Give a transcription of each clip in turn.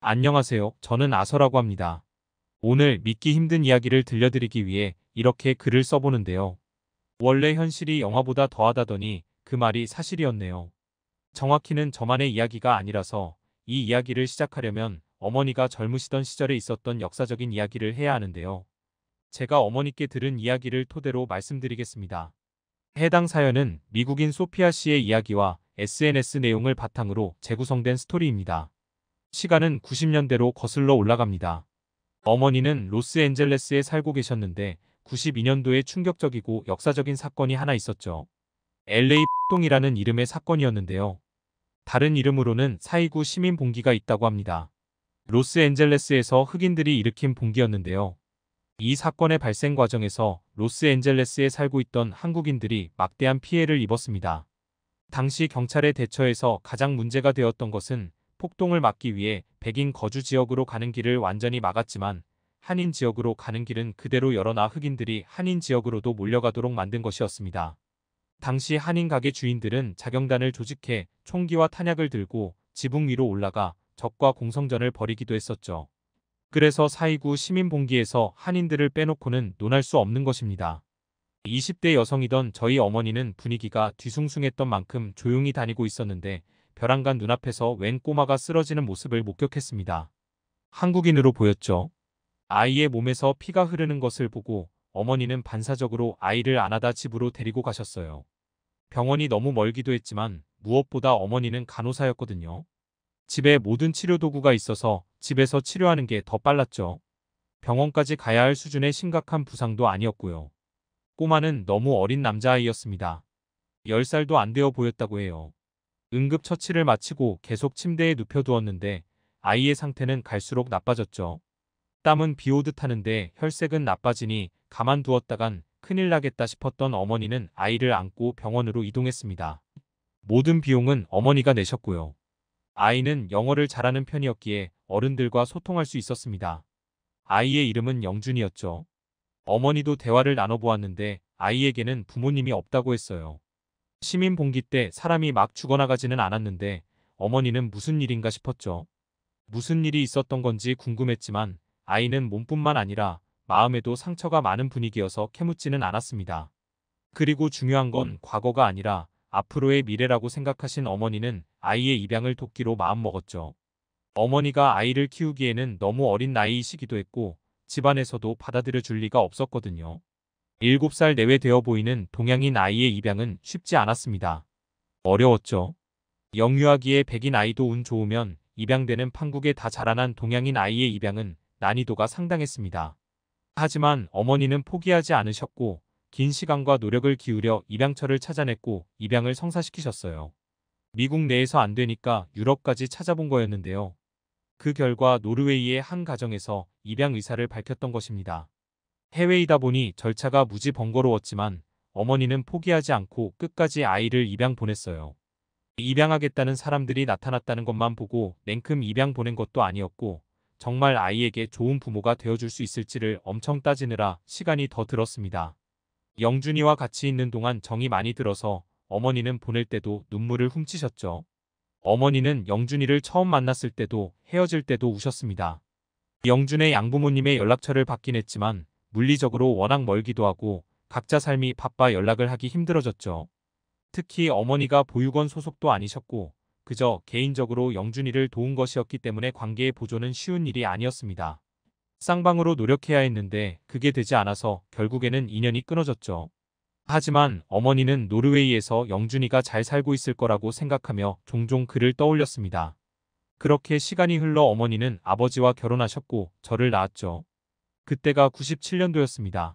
안녕하세요. 저는 아서라고 합니다. 오늘 믿기 힘든 이야기를 들려드리기 위해 이렇게 글을 써보는데요. 원래 현실이 영화보다 더하다더니 그 말이 사실이었네요. 정확히는 저만의 이야기가 아니라서 이 이야기를 시작하려면 어머니가 젊으시던 시절에 있었던 역사적인 이야기를 해야 하는데요. 제가 어머니께 들은 이야기를 토대로 말씀드리겠습니다. 해당 사연은 미국인 소피아 씨의 이야기와 SNS 내용을 바탕으로 재구성된 스토리입니다. 시간은 90년대로 거슬러 올라갑니다. 어머니는 로스앤젤레스에 살고 계셨는데 92년도에 충격적이고 역사적인 사건이 하나 있었죠. LA 동이라는 이름의 사건이었는데요. 다른 이름으로는 4.29 시민 봉기가 있다고 합니다. 로스앤젤레스에서 흑인들이 일으킨 봉기였는데요. 이 사건의 발생 과정에서 로스앤젤레스에 살고 있던 한국인들이 막대한 피해를 입었습니다. 당시 경찰의 대처에서 가장 문제가 되었던 것은 폭동을 막기 위해 백인 거주 지역으로 가는 길을 완전히 막았지만 한인 지역으로 가는 길은 그대로 열어놔 흑인들이 한인 지역으로도 몰려가도록 만든 것이었습니다. 당시 한인 가게 주인들은 자경단을 조직해 총기와 탄약을 들고 지붕 위로 올라가 적과 공성전을 벌이기도 했었죠. 그래서 4.29 시민봉기에서 한인들을 빼놓고는 논할 수 없는 것입니다. 20대 여성이던 저희 어머니는 분위기가 뒤숭숭했던 만큼 조용히 다니고 있었는데 벼랑간 눈앞에서 웬 꼬마가 쓰러지는 모습을 목격했습니다. 한국인으로 보였죠. 아이의 몸에서 피가 흐르는 것을 보고 어머니는 반사적으로 아이를 안아다 집으로 데리고 가셨어요. 병원이 너무 멀기도 했지만 무엇보다 어머니는 간호사였거든요. 집에 모든 치료 도구가 있어서 집에서 치료하는 게 더 빨랐죠. 병원까지 가야 할 수준의 심각한 부상도 아니었고요. 꼬마는 너무 어린 남자아이였습니다. 10살도 안 되어 보였다고 해요. 응급처치를 마치고 계속 침대에 눕혀두었는데 아이의 상태는 갈수록 나빠졌죠. 땀은 비오듯 하는데 혈색은 나빠지니 가만두었다간 큰일 나겠다 싶었던 어머니는 아이를 안고 병원으로 이동했습니다. 모든 비용은 어머니가 내셨고요. 아이는 영어를 잘하는 편이었기에 어른들과 소통할 수 있었습니다. 아이의 이름은 영준이었죠. 어머니도 대화를 나눠보았는데 아이에게는 부모님이 없다고 했어요. 시민 봉기 때 사람이 막 죽어나가지는 않았는데 어머니는 무슨 일인가 싶었죠. 무슨 일이 있었던 건지 궁금했지만 아이는 몸뿐만 아니라 마음에도 상처가 많은 분위기여서 캐묻지는 않았습니다. 그리고 중요한 건 과거가 아니라 앞으로의 미래라고 생각하신 어머니는 아이의 입양을 돕기로 마음먹었죠. 어머니가 아이를 키우기에는 너무 어린 나이이시기도 했고 집안에서도 받아들여 줄 리가 없었거든요. 7살 내외 되어 보이는 동양인 아이의 입양은 쉽지 않았습니다. 어려웠죠. 영유아기에 백인 아이도 운 좋으면 입양되는 판국에 다 자라난 동양인 아이의 입양은 난이도가 상당했습니다. 하지만 어머니는 포기하지 않으셨고 긴 시간과 노력을 기울여 입양처를 찾아냈고 입양을 성사시키셨어요. 미국 내에서 안 되니까 유럽까지 찾아본 거였는데요. 그 결과 노르웨이의 한 가정에서 입양 의사를 밝혔던 것입니다. 해외이다 보니 절차가 무지 번거로웠지만 어머니는 포기하지 않고 끝까지 아이를 입양 보냈어요. 입양하겠다는 사람들이 나타났다는 것만 보고 냉큼 입양 보낸 것도 아니었고 정말 아이에게 좋은 부모가 되어줄 수 있을지를 엄청 따지느라 시간이 더 들었습니다. 영준이와 같이 있는 동안 정이 많이 들어서 어머니는 보낼 때도 눈물을 훔치셨죠. 어머니는 영준이를 처음 만났을 때도 헤어질 때도 우셨습니다. 영준의 양부모님의 연락처를 받긴 했지만 물리적으로 워낙 멀기도 하고 각자 삶이 바빠 연락을 하기 힘들어졌죠. 특히 어머니가 보육원 소속도 아니셨고 그저 개인적으로 영준이를 도운 것이었기 때문에 관계의 보조는 쉬운 일이 아니었습니다. 쌍방으로 노력해야 했는데 그게 되지 않아서 결국에는 인연이 끊어졌죠. 하지만 어머니는 노르웨이에서 영준이가 잘 살고 있을 거라고 생각하며 종종 그를 떠올렸습니다. 그렇게 시간이 흘러 어머니는 아버지와 결혼하셨고 저를 낳았죠. 그때가 97년도였습니다.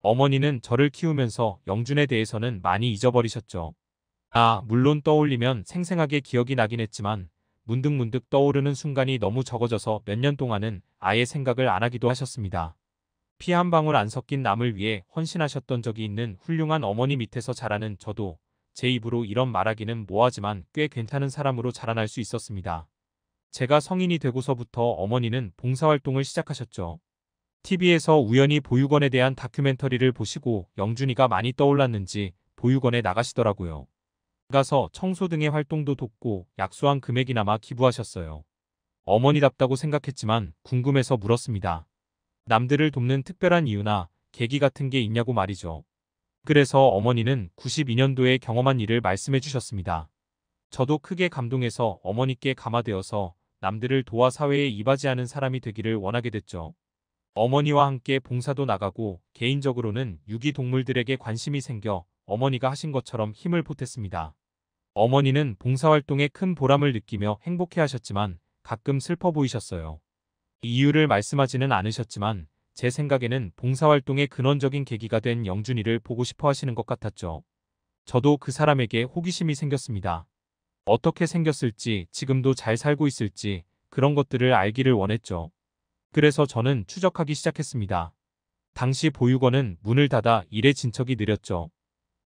어머니는 저를 키우면서 영준에 대해서는 많이 잊어버리셨죠. 아, 물론 떠올리면 생생하게 기억이 나긴 했지만 문득문득 떠오르는 순간이 너무 적어져서 몇 년 동안은 아예 생각을 안 하기도 하셨습니다. 피 한 방울 안 섞인 남을 위해 헌신하셨던 적이 있는 훌륭한 어머니 밑에서 자라는 저도 제 입으로 이런 말하기는 뭐하지만 꽤 괜찮은 사람으로 자라날 수 있었습니다. 제가 성인이 되고서부터 어머니는 봉사활동을 시작하셨죠. TV에서 우연히 보육원에 대한 다큐멘터리를 보시고 영준이가 많이 떠올랐는지 보육원에 나가시더라고요. 가서 청소 등의 활동도 돕고 약소한 금액이나마 기부하셨어요. 어머니답다고 생각했지만 궁금해서 물었습니다. 남들을 돕는 특별한 이유나 계기 같은 게 있냐고 말이죠. 그래서 어머니는 92년도에 경험한 일을 말씀해 주셨습니다. 저도 크게 감동해서 어머니께 감화되어서 남들을 도와 사회에 이바지하는 사람이 되기를 원하게 됐죠. 어머니와 함께 봉사도 나가고 개인적으로는 유기동물들에게 관심이 생겨 어머니가 하신 것처럼 힘을 보탰습니다. 어머니는 봉사활동에 큰 보람을 느끼며 행복해하셨지만 가끔 슬퍼 보이셨어요. 이유를 말씀하지는 않으셨지만 제 생각에는 봉사활동의 근원적인 계기가 된 영준이를 보고 싶어 하시는 것 같았죠. 저도 그 사람에게 호기심이 생겼습니다. 어떻게 생겼을지 지금도 잘 살고 있을지 그런 것들을 알기를 원했죠. 그래서 저는 추적하기 시작했습니다. 당시 보육원은 문을 닫아 일의 진척이 느렸죠.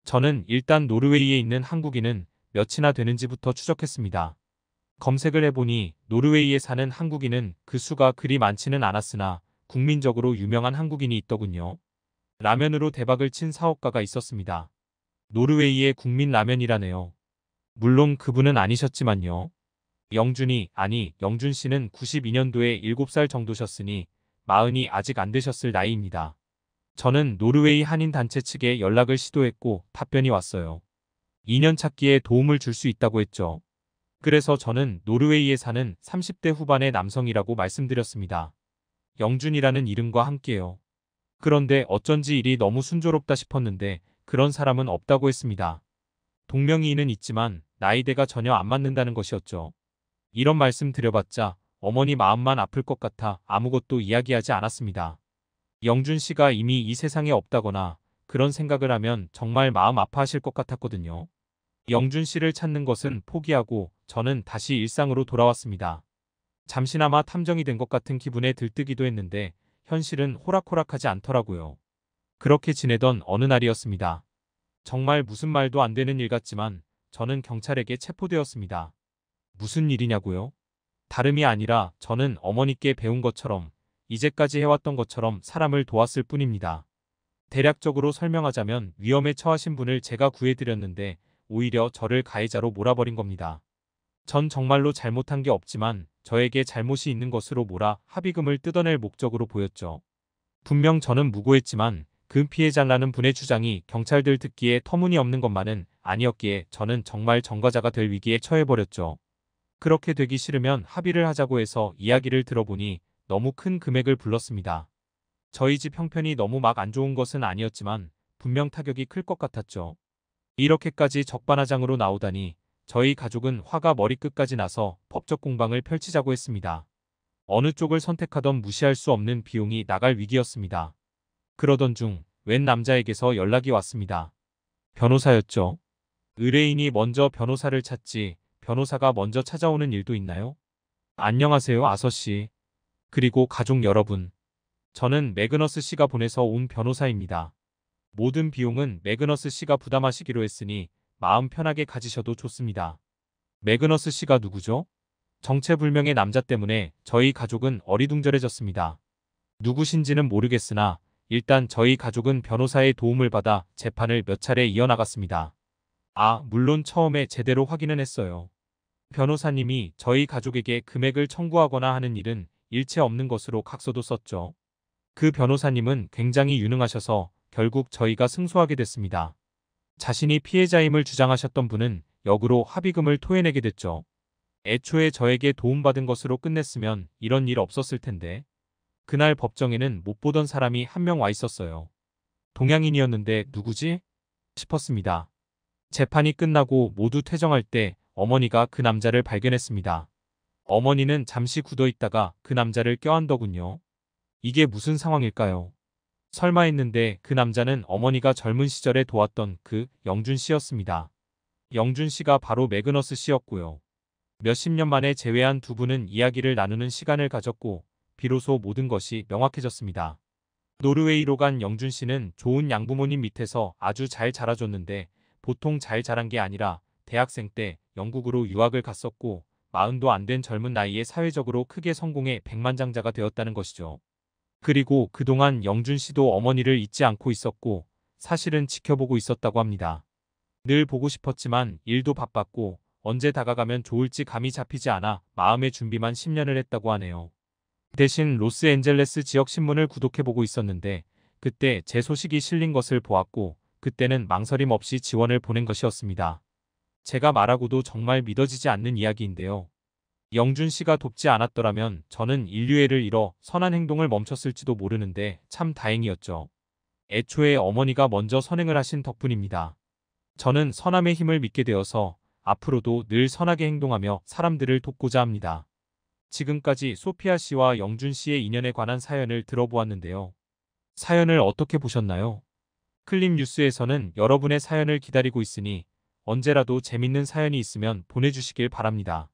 저는 일단 노르웨이에 있는 한국인은 몇이나 되는지부터 추적했습니다. 검색을 해보니 노르웨이에 사는 한국인은 그 수가 그리 많지는 않았으나 국민적으로 유명한 한국인이 있더군요. 라면으로 대박을 친 사업가가 있었습니다. 노르웨이의 국민 라면이라네요. 물론 그분은 아니셨지만요. 영준이 아니 영준 씨는 92년도에 7살 정도셨으니 마흔이 아직 안 되셨을 나이입니다. 저는 노르웨이 한인단체 측에 연락을 시도했고 답변이 왔어요. 2년 찾기에 도움을 줄 수 있다고 했죠. 그래서 저는 노르웨이에 사는 30대 후반의 남성이라고 말씀드렸습니다. 영준이라는 이름과 함께요. 그런데 어쩐지 일이 너무 순조롭다 싶었는데 그런 사람은 없다고 했습니다. 동명이인은 있지만 나이대가 전혀 안 맞는다는 것이었죠. 이런 말씀 드려봤자 어머니 마음만 아플 것 같아 아무것도 이야기하지 않았습니다. 영준 씨가 이미 이 세상에 없다거나 그런 생각을 하면 정말 마음 아파하실 것 같았거든요. 영준 씨를 찾는 것은 포기하고 저는 다시 일상으로 돌아왔습니다. 잠시나마 탐정이 된 것 같은 기분에 들뜨기도 했는데 현실은 호락호락하지 않더라고요. 그렇게 지내던 어느 날이었습니다. 정말 무슨 말도 안 되는 일 같지만 저는 경찰에게 체포되었습니다. 무슨 일이냐고요? 다름이 아니라 저는 어머니께 배운 것처럼 이제까지 해왔던 것처럼 사람을 도왔을 뿐입니다. 대략적으로 설명하자면 위험에 처하신 분을 제가 구해드렸는데 오히려 저를 가해자로 몰아버린 겁니다. 전 정말로 잘못한 게 없지만 저에게 잘못이 있는 것으로 몰아 합의금을 뜯어낼 목적으로 보였죠. 분명 저는 무고했지만 금 피해자라는 분의 주장이 경찰들 듣기에 터무니없는 것만은 아니었기에 저는 정말 전과자가 될 위기에 처해버렸죠. 그렇게 되기 싫으면 합의를 하자고 해서 이야기를 들어보니 너무 큰 금액을 불렀습니다. 저희 집 형편이 너무 막 안 좋은 것은 아니었지만 분명 타격이 클 것 같았죠. 이렇게까지 적반하장으로 나오다니 저희 가족은 화가 머리끝까지 나서 법적 공방을 펼치자고 했습니다. 어느 쪽을 선택하던 무시할 수 없는 비용이 나갈 위기였습니다. 그러던 중 웬 남자에게서 연락이 왔습니다. 변호사였죠. 의뢰인이 먼저 변호사를 찾지 변호사가 먼저 찾아오는 일도 있나요? 안녕하세요, 아서씨. 그리고 가족 여러분. 저는 매그너스 씨가 보내서 온 변호사입니다. 모든 비용은 매그너스 씨가 부담하시기로 했으니 마음 편하게 가지셔도 좋습니다. 매그너스 씨가 누구죠? 정체불명의 남자 때문에 저희 가족은 어리둥절해졌습니다. 누구신지는 모르겠으나 일단 저희 가족은 변호사의 도움을 받아 재판을 몇 차례 이어나갔습니다. 아, 물론 처음에 제대로 확인은 했어요. 변호사님이 저희 가족에게 금액을 청구하거나 하는 일은 일체 없는 것으로 각서도 썼죠. 그 변호사님은 굉장히 유능하셔서 결국 저희가 승소하게 됐습니다. 자신이 피해자임을 주장하셨던 분은 역으로 합의금을 토해내게 됐죠. 애초에 저에게 도움받은 것으로 끝냈으면 이런 일 없었을 텐데. 그날 법정에는 못 보던 사람이 한 명 와 있었어요. 동양인이었는데 누구지? 싶었습니다. 재판이 끝나고 모두 퇴정할 때 어머니가 그 남자를 발견했습니다. 어머니는 잠시 굳어 있다가 그 남자를 껴안더군요. 이게 무슨 상황일까요? 설마 했는데 그 남자는 어머니가 젊은 시절에 도왔던 그 영준 씨였습니다. 영준 씨가 바로 매그너스 씨였고요. 몇십 년 만에 재회한 두 분은 이야기를 나누는 시간을 가졌고 비로소 모든 것이 명확해졌습니다. 노르웨이로 간 영준 씨는 좋은 양부모님 밑에서 아주 잘 자라줬는데 보통 잘 자란 게 아니라 대학생 때 영국으로 유학을 갔었고 마흔도 안 된 젊은 나이에 사회적으로 크게 성공해 백만장자가 되었다는 것이죠. 그리고 그동안 영준 씨도 어머니를 잊지 않고 있었고 사실은 지켜보고 있었다고 합니다. 늘 보고 싶었지만 일도 바빴고 언제 다가가면 좋을지 감이 잡히지 않아 마음의 준비만 10년을 했다고 하네요. 대신 로스앤젤레스 지역 신문을 구독해보고 있었는데 그때 제 소식이 실린 것을 보았고 그때는 망설임 없이 지원을 보낸 것이었습니다. 제가 말하고도 정말 믿어지지 않는 이야기인데요. 영준 씨가 돕지 않았더라면 저는 인류애를 잃어 선한 행동을 멈췄을지도 모르는데 참 다행이었죠. 애초에 어머니가 먼저 선행을 하신 덕분입니다. 저는 선함의 힘을 믿게 되어서 앞으로도 늘 선하게 행동하며 사람들을 돕고자 합니다. 지금까지 소피아 씨와 영준 씨의 인연에 관한 사연을 들어보았는데요. 사연을 어떻게 보셨나요? 클립 뉴스에서는 여러분의 사연을 기다리고 있으니 언제라도 재밌는 사연이 있으면 보내주시길 바랍니다.